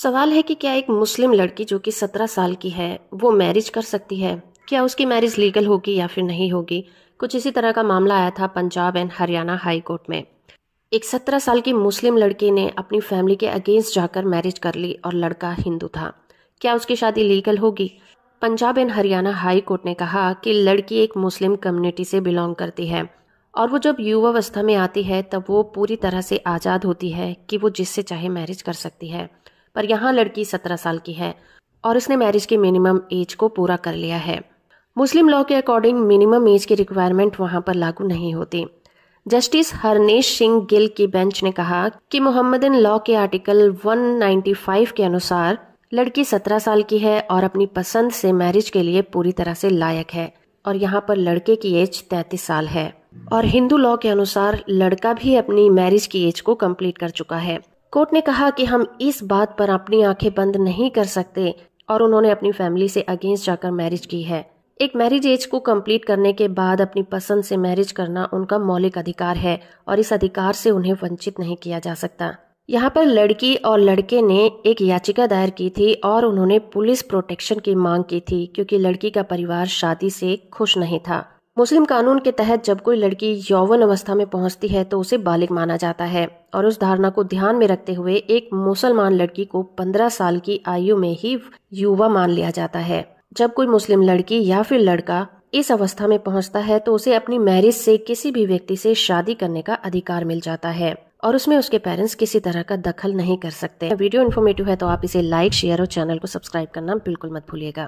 सवाल है कि क्या एक मुस्लिम लड़की जो कि सत्रह साल की है वो मैरिज कर सकती है क्या उसकी मैरिज लीगल होगी या फिर नहीं होगी कुछ इसी तरह का मामला आया था Punjab and Haryana high court में एक सत्रह साल की मुस्लिम लड़की ने अपनी फैमिली के अगेंस्ट जाकर मैरिज कर ली और लड़का हिंदू था क्या उसकी शादी लीगल होगी Punjab and Haryana high court ने कहा कि लड़की एक मुस्लिम कम्युनिटी से बिलोंग करती है और वो जब युवावस्था में आती है तब वो पूरी तरह से आज़ाद होती है कि वो जिससे चाहे मैरिज कर सकती है पर यहाँ लड़की सत्रह साल की है और उसने मैरिज की मिनिमम एज को पूरा कर लिया है मुस्लिम लॉ के अकॉर्डिंग मिनिमम एज की रिक्वायरमेंट वहाँ पर लागू नहीं होती जस्टिस हरनेश सिंह गिल की बेंच ने कहा कि मोहम्मदन लॉ के आर्टिकल 195 के अनुसार लड़की 17 साल की है और अपनी पसंद से मैरिज के लिए पूरी तरह से लायक है और यहाँ पर लड़के की एज 33 साल है और हिंदू लॉ के अनुसार लड़का भी अपनी मैरिज की एज को कंप्लीट कर चुका है कोर्ट ने कहा कि हम इस बात पर अपनी आंखें बंद नहीं कर सकते और उन्होंने अपनी फैमिली से अगेंस्ट जाकर मैरिज की है एक मैरिज एज को कंप्लीट करने के बाद अपनी पसंद से मैरिज करना उनका मौलिक अधिकार है और इस अधिकार से उन्हें वंचित नहीं किया जा सकता यहाँ पर लड़की और लड़के ने एक याचिका दायर की थी और उन्होंने पुलिस प्रोटेक्शन की मांग की थी क्योंकि लड़की का परिवार शादी से खुश नहीं था मुस्लिम कानून के तहत जब कोई लड़की यौवन अवस्था में पहुंचती है तो उसे बालिग माना जाता है और उस धारणा को ध्यान में रखते हुए एक मुसलमान लड़की को 15 साल की आयु में ही युवा मान लिया जाता है जब कोई मुस्लिम लड़की या फिर लड़का इस अवस्था में पहुंचता है तो उसे अपनी मैरिज से किसी भी व्यक्ति से शादी करने का अधिकार मिल जाता है और उसमें उसके पेरेंट्स किसी तरह का दखल नहीं कर सकते वीडियो इन्फॉर्मेटिव है तो आप इसे लाइक शेयर और चैनल को सब्सक्राइब करना बिल्कुल मत भूलिएगा